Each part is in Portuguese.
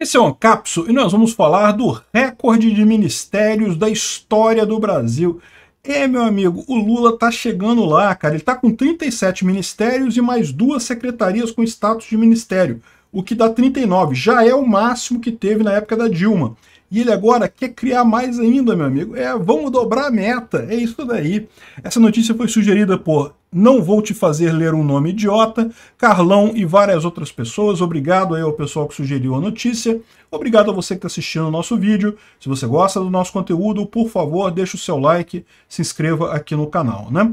Esse é o Ancapso e nós vamos falar do recorde de ministérios da história do Brasil. É, meu amigo, o Lula tá chegando lá, cara. Ele tá com 37 ministérios e mais duas secretarias com status de ministério, o que dá 39. Já é o máximo que teve na época da Dilma. E ele agora quer criar mais ainda, meu amigo. É, vamos dobrar a meta. É isso daí. Essa notícia foi sugerida por Não Vou Te Fazer Ler um Nome Idiota, Carlão e várias outras pessoas. Obrigado aí ao pessoal que sugeriu a notícia. Obrigado a você que está assistindo o nosso vídeo. Se você gosta do nosso conteúdo, por favor, deixe o seu like, se inscreva aqui no canal, né?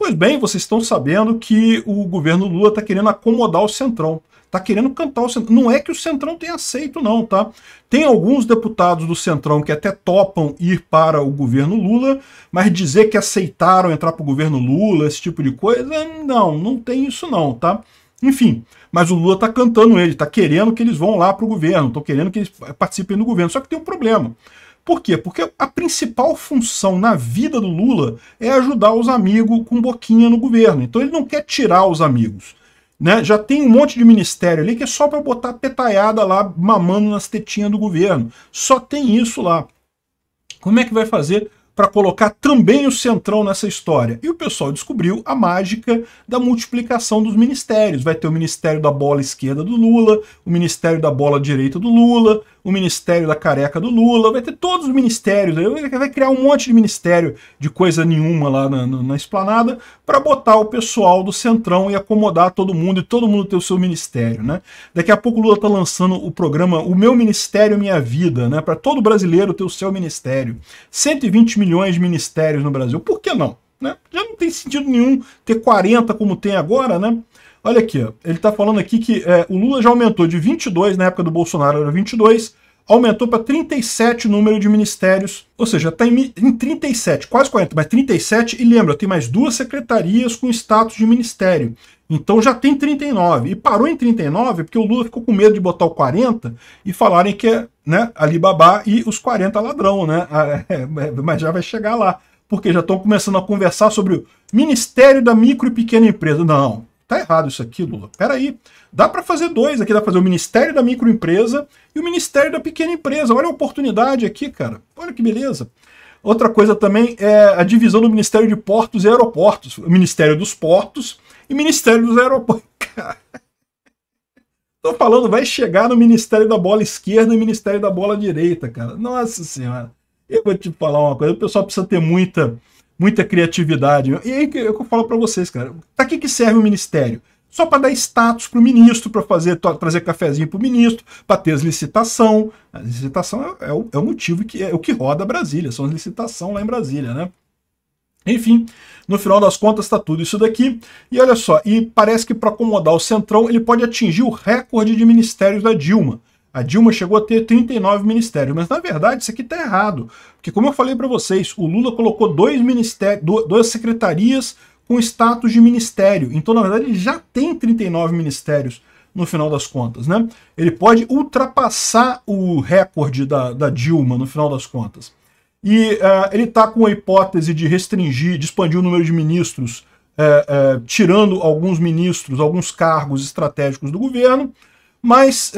Pois bem, vocês estão sabendo que o governo Lula está querendo acomodar o Centrão. Está querendo cantar o Centrão. Não é que o Centrão tenha aceito, não, tá? Tem alguns deputados do Centrão que até topam ir para o governo Lula, mas dizer que aceitaram entrar para o governo Lula, esse tipo de coisa, não, não tem isso não, tá? Enfim, mas o Lula está cantando ele, está querendo que eles vão lá para o governo, estão querendo que eles participem do governo. Só que tem um problema. Por quê? Porque a principal função na vida do Lula é ajudar os amigos com boquinha no governo. Então ele não quer tirar os amigos. Né? Já tem um monte de ministério ali que é só para botar petaiada lá mamando nas tetinhas do governo. Só tem isso lá. Como é que vai fazer para colocar também o centrão nessa história? E o pessoal descobriu a mágica da multiplicação dos ministérios. Vai ter o ministério da bola esquerda do Lula, o ministério da bola direita do Lula, o Ministério da Careca do Lula, vai ter todos os ministérios, vai criar um monte de ministério de coisa nenhuma lá na, na, na esplanada para botar o pessoal do Centrão e acomodar todo mundo e todo mundo ter o seu ministério, né? Daqui a pouco o Lula tá lançando o programa O Meu Ministério Minha Vida, né? Para todo brasileiro ter o seu ministério. 120 milhões de ministérios no Brasil, por que não? Né? Já não tem sentido nenhum ter 40 como tem agora, né? Olha aqui, ele está falando aqui que é, o Lula já aumentou de 22, na época do Bolsonaro era 22, aumentou para 37 o número de ministérios, ou seja, está em, em 37, quase 40, mas 37, e lembra, tem mais duas secretarias com status de ministério. Então já tem 39. E parou em 39 porque o Lula ficou com medo de botar o 40 e falarem que é né, babá e os 40 ladrão, né? Ah, é, é, mas já vai chegar lá. Porque já estão começando a conversar sobre o Ministério da Micro e Pequena Empresa. Não, Tá errado isso aqui, Lula. Peraí. Dá para fazer dois aqui. Dá para fazer o Ministério da Microempresa e o Ministério da Pequena Empresa. Olha a oportunidade aqui, cara. Olha que beleza. Outra coisa também é a divisão do Ministério de Portos e Aeroportos. O Ministério dos Portos e Ministério dos Aeroportos. Cara. Tô falando, vai chegar no Ministério da Bola Esquerda e Ministério da Bola Direita, cara. Nossa Senhora. Eu vou te falar uma coisa. O pessoal precisa ter muita muita criatividade. E aí que eu falo para vocês, cara, para que, que serve o ministério? Só para dar status para o ministro, para fazer trazer cafezinho para o ministro, para ter as licitação. A licitação é, é, o, é, o, motivo que é, é o que roda Brasília, são as licitações lá em Brasília, né? Enfim, no final das contas está tudo isso daqui. E olha só, e parece que para acomodar o Centrão, ele pode atingir o recorde de ministérios da Dilma. A Dilma chegou a ter 39 ministérios, mas na verdade isso aqui está errado. Porque, como eu falei para vocês, o Lula colocou dois ministérios, duas secretarias com status de ministério. Então, na verdade, ele já tem 39 ministérios no final das contas. Né? Ele pode ultrapassar o recorde da, da Dilma no final das contas. E uh, ele está com a hipótese de restringir, de expandir o número de ministros, uh, uh, tirando alguns ministros, alguns cargos estratégicos do governo. Mas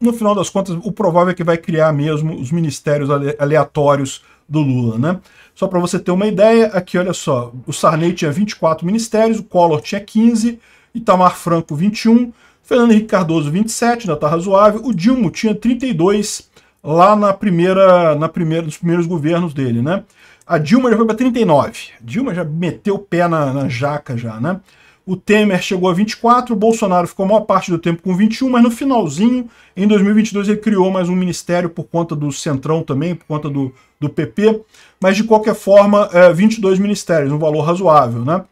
no final das contas, o provável é que vai criar mesmo os ministérios aleatórios do Lula, né? Só para você ter uma ideia, aqui olha só, o Sarney tinha 24 ministérios, o Collor tinha 15, Itamar Franco 21, Fernando Henrique Cardoso 27, ainda tá razoável, o Dilma tinha 32 lá na primeira, na primeira, nos primeiros governos dele, né? A Dilma já foi para 39. A Dilma já meteu o pé na, na jaca já, né? O Temer chegou a 24, o Bolsonaro ficou a maior parte do tempo com 21, mas no finalzinho, em 2022, ele criou mais um ministério por conta do Centrão também, por conta do, do PP. Mas, de qualquer forma, é, 22 ministérios, um valor razoável, né?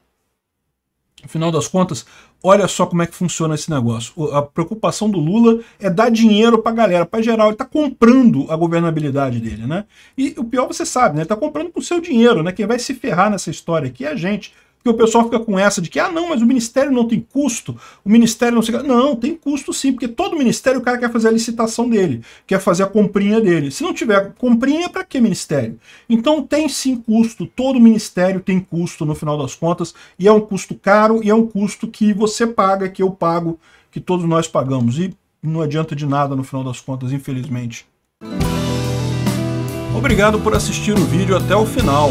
No final das contas, olha só como é que funciona esse negócio. A preocupação do Lula é dar dinheiro pra galera, pra geral. Ele tá comprando a governabilidade dele, né? E o pior você sabe, né? Ele tá comprando com seu dinheiro, né? Quem vai se ferrar nessa história aqui é a gente. Porque o pessoal fica com essa de que, ah, não, mas o ministério não tem custo, o ministério não sei. Não, tem custo sim, porque todo ministério o cara quer fazer a licitação dele, quer fazer a comprinha dele. Se não tiver comprinha, para que ministério? Então tem sim custo, todo ministério tem custo no final das contas, e é um custo caro e é um custo que você paga, que eu pago, que todos nós pagamos. E não adianta de nada no final das contas, infelizmente. Obrigado por assistir o vídeo até o final.